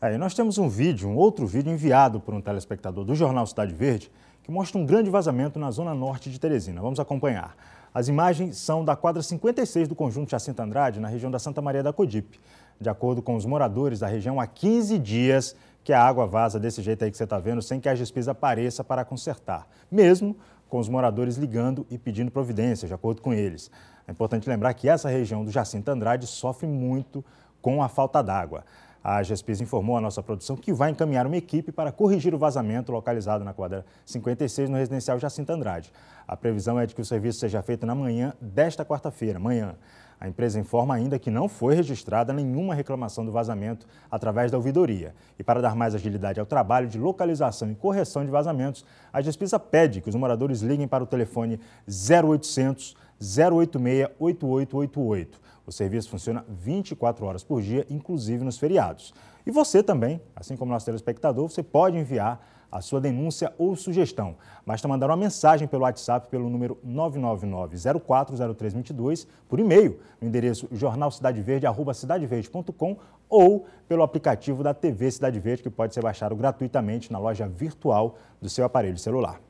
Aí nós temos um vídeo, um outro vídeo enviado por um telespectador do jornal Cidade Verde, que mostra um grande vazamento na zona norte de Teresina. Vamos acompanhar. As imagens são da quadra 56 do conjunto Jacinto Andrade, na região da Santa Maria da Codipe. De acordo com os moradores da região, há 15 dias que a água vaza desse jeito aí que você está vendo, sem que a despesa apareça para consertar. Mesmo com os moradores ligando e pedindo providência, de acordo com eles. É importante lembrar que essa região do Jacinto Andrade sofre muito com a falta d'água. A GESPES informou à nossa produção que vai encaminhar uma equipe para corrigir o vazamento localizado na quadra 56 no residencial Jacinto Andrade. A previsão é de que o serviço seja feito na manhã desta quarta-feira, amanhã. A empresa informa ainda que não foi registrada nenhuma reclamação do vazamento através da ouvidoria. E para dar mais agilidade ao trabalho de localização e correção de vazamentos, a GESPISA pede que os moradores liguem para o telefone 0800 086 8888. O serviço funciona 24 horas por dia, inclusive nos feriados. E você também, assim como nosso telespectador, você pode enviar a sua denúncia ou sugestão. Basta mandar uma mensagem pelo WhatsApp pelo número 999-040322, por e-mail no endereço jornalcidadeverde.com ou pelo aplicativo da TV Cidade Verde, que pode ser baixado gratuitamente na loja virtual do seu aparelho celular.